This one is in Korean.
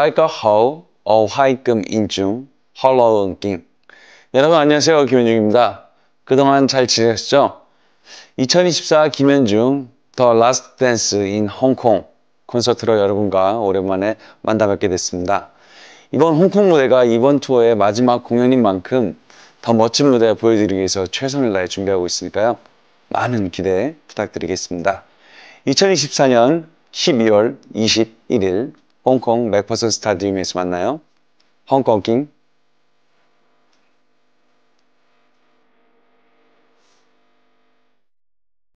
딸거 허우 어화이금 인중 헐러운깅 여러분 안녕하세요 김현중입니다. 그동안 잘 지내셨죠? 2024 김현중 더 라스트 댄스 인 홍콩 콘서트로 여러분과 오랜만에 만나뵙게 됐습니다. 이번 홍콩 무대가 이번 투어의 마지막 공연인 만큼 더 멋진 무대 보여드리기 위해서 최선을 다해 준비하고 있으니까요. 많은 기대 부탁드리겠습니다. 2024년 12월 21일 홍콩 맥퍼슨 스타디움에서 만나요. 홍콩 킹.